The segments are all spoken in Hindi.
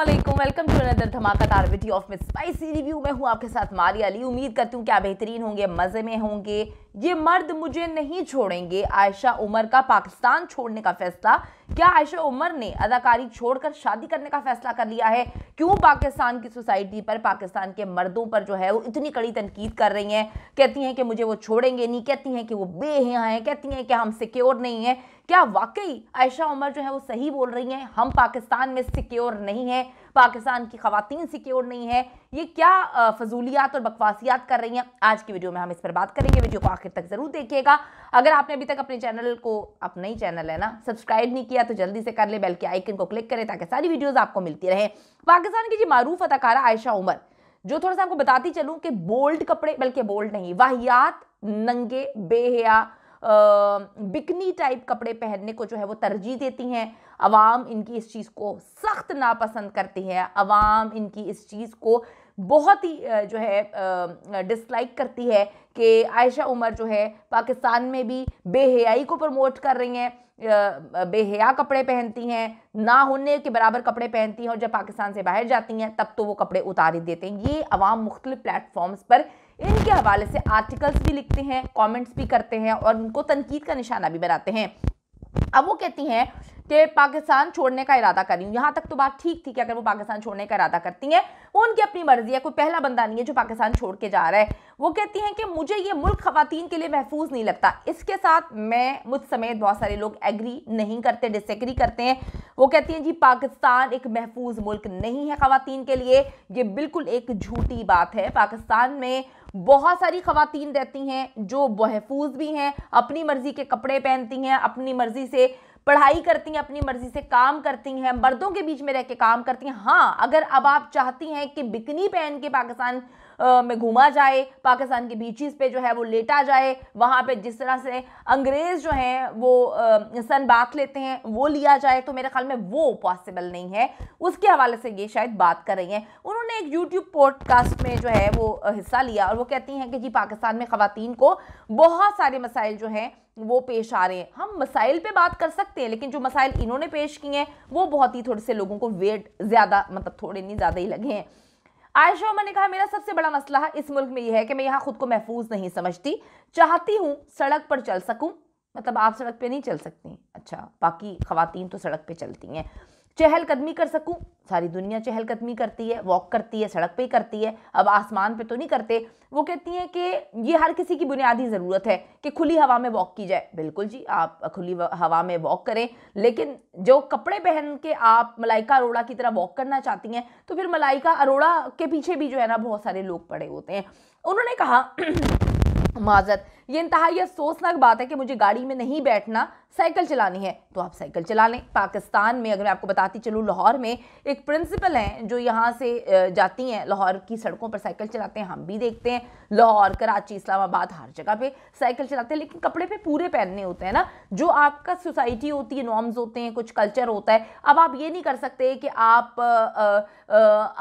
असलम वेलकम टू अनदर धमाकेदार video of miss spicy review मैं हूँ आपके साथ मारिया अली उम्मीद करती हूँ कि आप बेहतरीन होंगे मज़े में होंगे ये मर्द मुझे नहीं छोड़ेंगे आयशा उमर का पाकिस्तान छोड़ने का फैसला क्या आयशा उमर ने अदाकारी छोड़कर शादी करने का फैसला कर लिया है क्यों पाकिस्तान की सोसाइटी पर पाकिस्तान के मर्दों पर जो है वो इतनी कड़ी तनकीद कर रही हैं कहती हैं कि मुझे वो छोड़ेंगे नहीं कहती हैं कि वो बेहया हैं कहती हैं कि हम सिक्योर नहीं हैं क्या वाकई आयशा उमर जो है वो सही बोल रही हैं हम पाकिस्तान में सिक्योर नहीं है पाकिस्तान की खातन सिक्योर नहीं है ये क्या फजूलियात और बकवासियात कर रही हैं आज की वीडियो में हम इस पर बात करेंगे वीडियो को आखिर तक ज़रूर देखिएगा अगर आपने अभी तक अपने चैनल को अपना ही चैनल है ना सब्सक्राइब नहीं किया तो जल्दी से कर ले बेल के आइकन को क्लिक करें ताकि सारी वीडियोज़ आपको मिलती रहे पाकिस्तान की जी मारूफ अदाकारा आयशा उमर जो थोड़ा सा आपको बताती चलूँ कि बोल्ड कपड़े बल्कि बोल्ड नहीं वाहियात नंगे बेहया बिकनी टाइप कपड़े पहनने को जो है वो तरजीह देती हैं आवाम इनकी इस चीज़ को सख्त नापसंद करती है आवाम इनकी इस चीज़ को बहुत ही जो है डिसलाइक करती है कि आयशा उमर जो है पाकिस्तान में भी बेहयाई को प्रमोट कर रही हैं बेहया कपड़े पहनती हैं ना होने के बराबर कपड़े पहनती हैं और जब पाकिस्तान से बाहर जाती हैं तब तो वो कपड़े उतार ही देते हैं ये आवाम मुख्तलिफ प्लेटफॉर्म्स पर इनके हवाले से आर्टिकल्स भी लिखते हैं कमेंट्स भी करते हैं और उनको तनकीद का निशाना भी बनाते हैं अब वो कहती हैं कि पाकिस्तान छोड़ने का इरादा कर रही हूँ यहाँ तक तो बात ठीक थी कि अगर वो पाकिस्तान छोड़ने का इरादा करती हैं वो उनकी अपनी मर्जी है कोई पहला बंदा नहीं है जो पाकिस्तान छोड़ के जा रहा है वो कहती हैं कि मुझे ये मुल्क खातन के लिए महफूज नहीं लगता इसके साथ मैं मुझ समेत बहुत सारे लोग एग्री नहीं करते डिसग्री करते हैं वो कहती हैं जी पाकिस्तान एक महफूज मुल्क नहीं है खुवान के लिए ये बिल्कुल एक झूठी बात है पाकिस्तान में बहुत सारी खातन रहती हैं जो महफूज भी हैं अपनी मर्ज़ी के कपड़े पहनती हैं अपनी मर्ज़ी से पढ़ाई करती हैं अपनी मर्जी से काम करती हैं मर्दों के बीच में रह के काम करती हैं हाँ अगर अब आप चाहती हैं कि बिकनी पहन के पाकिस्तान में घुमा जाए पाकिस्तान की बीचेस पे जो है वो लेटा जाए वहाँ पे जिस तरह से अंग्रेज़ जो हैं वो सन बात लेते हैं वो लिया जाए तो मेरे ख्याल में वो पॉसिबल नहीं है उसके हवाले से ये शायद बात कर रही हैं उन्होंने एक यूट्यूब पॉडकास्ट में जो है वो हिस्सा लिया और वो कहती हैं कि जी पाकिस्तान में ख़वान को बहुत सारे मसाइल जो हैं वो पेश आ रहे हैं हम मसाइल पे बात कर सकते हैं लेकिन जो मसाइल इन्होंने पेश किए हैं वो बहुत ही थोड़े से लोगों को वेट ज़्यादा मतलब थोड़े नहीं ज़्यादा ही लगे हैं आयशा उमर ने कहा मेरा सबसे बड़ा मसला इस मुल्क में यह है कि मैं यहाँ खुद को महफूज नहीं समझती चाहती हूँ सड़क पर चल सकूँ मतलब आप सड़क पर नहीं चल सकती अच्छा बाकी खुवान तो सड़क पर चलती हैं चहलकदमी कर सकूं सारी दुनिया चहलकदमी करती है वॉक करती है सड़क पे ही करती है अब आसमान पे तो नहीं करते वो कहती हैं कि ये हर किसी की बुनियादी ज़रूरत है कि खुली हवा में वॉक की जाए बिल्कुल जी आप खुली हवा में वॉक करें लेकिन जो कपड़े पहन के आप मलाइका अरोड़ा की तरह वॉक करना चाहती हैं तो फिर मलाइका अरोड़ा के पीछे भी जो है ना बहुत सारे लोग पड़े होते हैं उन्होंने कहा माजत ये इंतहाई अफसोसनाक बात है कि मुझे गाड़ी में नहीं बैठना साइकिल चलानी है तो आप साइकिल चला लें पाकिस्तान में अगर मैं आपको बताती चलूँ लाहौर में एक प्रिंसिपल हैं जो यहाँ से जाती हैं लाहौर की सड़कों पर साइकिल चलाते हैं हम भी देखते हैं लाहौर कराची इस्लामाबाद हर जगह पे साइकिल चलाते हैं लेकिन कपड़े पे पूरे पहनने होते हैं ना जो आपका सोसाइटी होती है नॉर्म्स होते हैं कुछ कल्चर होता है अब आप ये नहीं कर सकते कि आप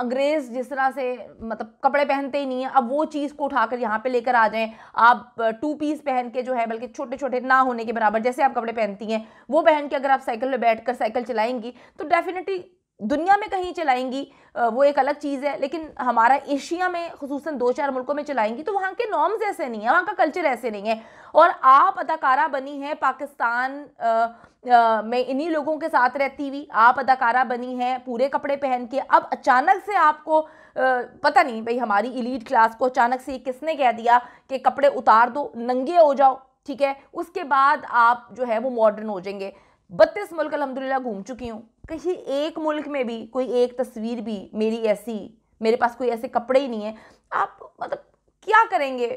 अंग्रेज़ जिस तरह से मतलब कपड़े पहनते ही नहीं हैं अब वो चीज़ को उठाकर यहाँ पर लेकर आ जाएँ आप टू पीस पहन के जो है बल्कि छोटे छोटे ना होने के बराबर जैसे आप कपड़े पहनती हैं वो पहन के अगर आप साइकिल में बैठ कर साइकिल चलाएंगी तो डेफिनेटली दुनिया में कहीं चलाएंगी वो एक अलग चीज़ है लेकिन हमारा एशिया में खसूस दो चार मुल्कों में चलाएंगी तो वहाँ के नॉर्म्स ऐसे नहीं है वहाँ का कल्चर ऐसे नहीं है और आप अदाकारा बनी है पाकिस्तान आ, आ, में इन्हीं लोगों के साथ रहती हुई आप अदाकारा बनी है पूरे कपड़े पहन के अब अचानक से आपको पता नहीं भाई हमारी इलीट क्लास को अचानक से किसने कह दिया कि कपड़े उतार दो नंगे हो जाओ ठीक है उसके बाद आप जो है वो मॉडर्न हो जाएंगे बत्तीस मुल्क अलहमदिल्ला घूम चुकी हूँ कहीं एक मुल्क में भी कोई एक तस्वीर भी मेरी ऐसी मेरे पास कोई ऐसे कपड़े ही नहीं है आप मतलब क्या करेंगे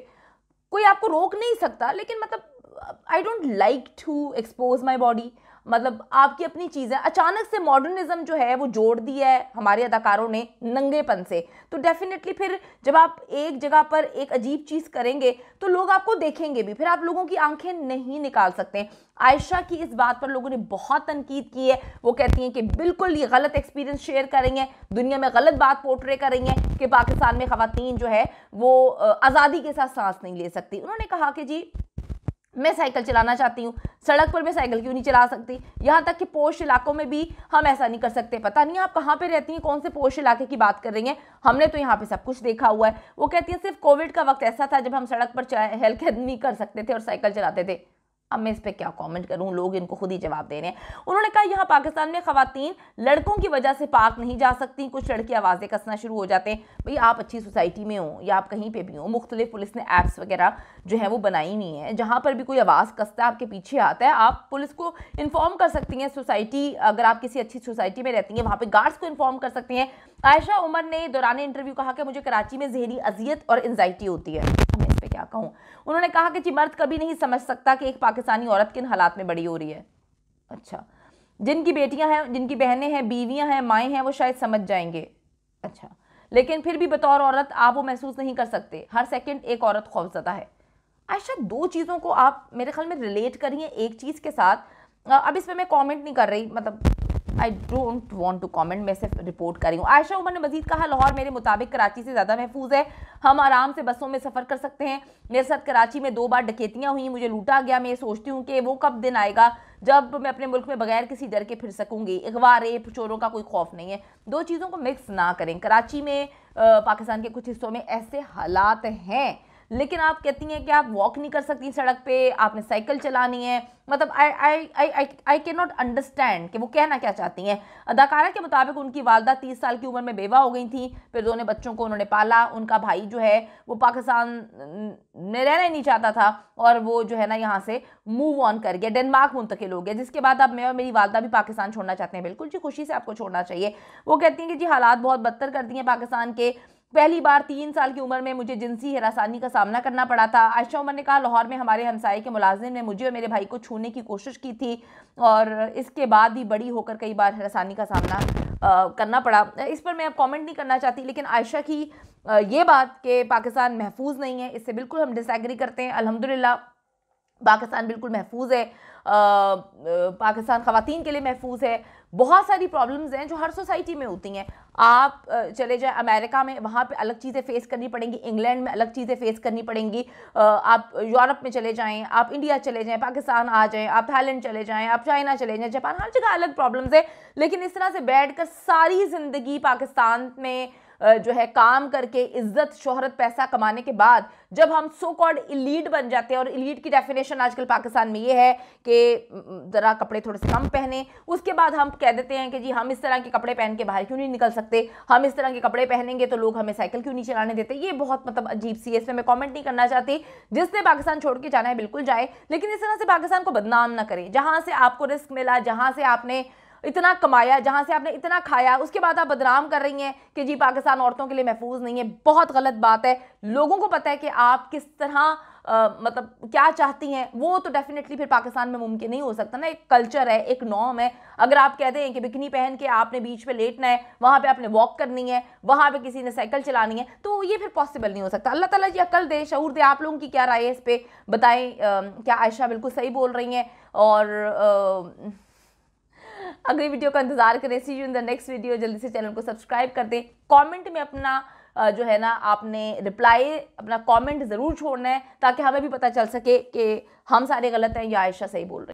कोई आपको रोक नहीं सकता लेकिन मतलब I don't like to expose my body मतलब आपकी अपनी चीज़ें अचानक से मॉडर्निज्म जो है वो जोड़ दिया है हमारे अदाकारों ने नंगेपन से तो डेफिनेटली फिर जब आप एक जगह पर एक अजीब चीज़ करेंगे तो लोग आपको देखेंगे भी फिर आप लोगों की आंखें नहीं निकाल सकते आयशा की इस बात पर लोगों ने बहुत तनकीद की है वो कहती हैं कि बिल्कुल ये गलत एक्सपीरियंस शेयर करेंगे दुनिया में गलत बात पोर्ट्रे करेंगे कि पाकिस्तान में ख़वान जो है वो आज़ादी के साथ सांस नहीं ले सकती उन्होंने कहा कि जी मैं साइकिल चलाना चाहती हूँ सड़क पर मैं साइकिल क्यों नहीं चला सकती यहाँ तक कि पोश इलाकों में भी हम ऐसा नहीं कर सकते पता नहीं आप कहाँ पे रहती हैं कौन से पोष इलाके की बात कर रही हैं हमने तो यहाँ पे सब कुछ देखा हुआ है वो कहती हैं सिर्फ कोविड का वक्त ऐसा था जब हम सड़क पर हेल्थ नहीं कर सकते थे और साइकिल चलाते थे अब मैं इस पर क्या कॉमेंट करूँ लोग इनको खुद ही जवाब दे रहे हैं उन्होंने कहा यहाँ पाकिस्तान में खातन लड़कों की वजह से पाक नहीं जा सकती कुछ लड़की आवाज़ें कसना शुरू हो जाते हैं भाई आप अच्छी सोसाइटी में हो या आप कहीं पर भी हो मुख्तलिफ पुलिस ने ऐप्स वगैरह जो है वो बनाई हुई हैं जहाँ पर भी कोई आवाज़ कसता है आपके पीछे आता है आप पुलिस को इन्फॉर्म कर सकती हैं सोसाइटी अगर आप किसी अच्छी सोसाइटी में रहती हैं वहाँ पर गार्ड्स को इन्फॉर्म कर सकती हैं आयशा उमर ने दौरान इंटरव्यू कहा कि मुझे कराची में जहरी अजियत और एनजाइटी होती है क्या कहूँ उन्होंने कहा कि जी मर्द कभी नहीं समझ सकता कि एक पाकिस्तानी औरत किन हालात में बड़ी हो रही है अच्छा जिनकी बेटियाँ हैं जिनकी बहनें हैं बीवियाँ हैं माएँ हैं वो शायद समझ जाएंगे अच्छा लेकिन फिर भी बतौर औरत आप वो महसूस नहीं कर सकते हर सेकंड एक औरत खौफजदा है आयशा दो चीज़ों को आप मेरे ख्याल में रिलेट करिए एक चीज़ के साथ अब इसमें मैं कमेंट नहीं कर रही मतलब I don't want to comment मैं सिर्फ रिपोर्ट करी हूँ आयशा उमर ने मजीद कहा लाहौर मेरे मुताबिक कराची से ज़्यादा महफूज है हम आराम से बसों में सफ़र कर सकते हैं मेरे साथ कराची में दो बार डकैतियाँ हुई मुझे लूटा गया मैं ये सोचती हूँ कि वो कब दिन आएगा जब मैं अपने मुल्क में बगैर किसी डर के फिर सकूँगी अखबार रेप चोरों का कोई खौफ नहीं है दो चीज़ों को मिक्स ना करें कराची में पाकिस्तान के कुछ हिस्सों में ऐसे हालात हैं लेकिन आप कहती हैं कि आप वॉक नहीं कर सकती सड़क पे आपने साइकिल चलानी है मतलब I I I I can not understand कि वो कहना क्या चाहती हैं अदाकारा के मुताबिक उनकी वालदा तीस साल की उम्र में बेवा हो गई थी फिर दोनों बच्चों को उन्होंने पाला उनका भाई जो है वो पाकिस्तान में रहना ही नहीं चाहता था और वो जो है ना यहाँ से मूव ऑन कर गया डेनमार्क मुंतकिल हो गया जिसके बाद अब मैं और मेरी वालदा भी पाकिस्तान छोड़ना चाहते हैं बिल्कुल जी खुशी से आपको छोड़ना चाहिए वो कहती हैं कि जी हालात बहुत बदतर कर दिए पाकिस्तान के पहली बार तीन साल की उम्र में मुझे जिनसी हरासानी का सामना करना पड़ा था आयशा उमर ने कहा लाहौर में हमारे हमसाये के मुलाजिम ने मुझे और मेरे भाई को छूने की कोशिश की थी और इसके बाद ही बड़ी होकर कई बार हिरासानी का सामना आ, करना पड़ा इस पर मैं अब कमेंट नहीं करना चाहती लेकिन आयशा की आ, ये बात कि पाकिस्तान महफूज नहीं है इससे बिल्कुल हम डिसग्री करते हैं अलहमदिल्ला पाकिस्तान बिल्कुल महफूज है आ, पाकिस्तान ख़वान के लिए महफूज है बहुत सारी प्रॉब्लम्स हैं जो हर सोसाइटी में होती हैं आप चले जाए अमेरिका में वहाँ पे अलग चीज़ें फेस करनी पड़ेंगी इंग्लैंड में अलग चीज़ें फेस करनी पड़ेंगी आप यूरोप में चले जाएं आप इंडिया चले जाएं पाकिस्तान आ जाएं आप थाईलैंड चले जाएं आप चाइना चले जाएं जापान हर जगह अलग प्रॉब्लम्स है लेकिन इस तरह से बैठ कर सारी ज़िंदगी पाकिस्तान में जो है काम करके इज्जत शोहरत पैसा कमाने के बाद जब हम सो कॉल्ड इलीड बन जाते हैं और इलीड की डेफिनेशन आजकल पाकिस्तान में ये है कि ज़रा कपड़े थोड़े से कम पहने उसके बाद हम कह देते हैं कि जी हम इस तरह के कपड़े पहन के बाहर क्यों नहीं निकल सकते हम इस तरह के कपड़े पहनेंगे तो लोग हमें साइकिल क्यों नहीं चलाने देते ये बहुत मतलब अजीब सी है इसमें मैं कॉमेंट नहीं करना चाहती जिसने पाकिस्तान छोड़ के जाना है बिल्कुल जाए लेकिन इस तरह से पाकिस्तान को बदनाम ना करें जहाँ से आपको रिस्क मिला जहाँ से आपने इतना कमाया जहाँ से आपने इतना खाया उसके बाद आप बदनाम कर रही हैं कि जी पाकिस्तान औरतों के लिए महफूज नहीं है बहुत गलत बात है लोगों को पता है कि आप किस तरह आ, मतलब क्या चाहती हैं वो तो डेफिनेटली फिर पाकिस्तान में मुमकिन नहीं हो सकता ना एक कल्चर है एक नॉम है अगर आप कहते हैं कि बिकनी पहन के आपने बीच पे लेटना है वहाँ पे आपने वॉक करनी है वहाँ पे किसी ने साइकिल चलानी है तो ये फिर पॉसिबल नहीं हो सकता अल्लाह ताला जी अकल दे शूर दे आप लोगों की क्या राय है इस पर बताएँ क्या आयशा बिल्कुल सही बोल रही हैं और आ, अगली वीडियो का इंतजार करें see you in the next video जल्दी से चैनल को सब्सक्राइब कर दें कॉमेंट में अपना जो है ना आपने रिप्लाई अपना कमेंट ज़रूर छोड़ना है ताकि हमें भी पता चल सके कि हम सारे गलत हैं या आयशा सही बोल रहे हैं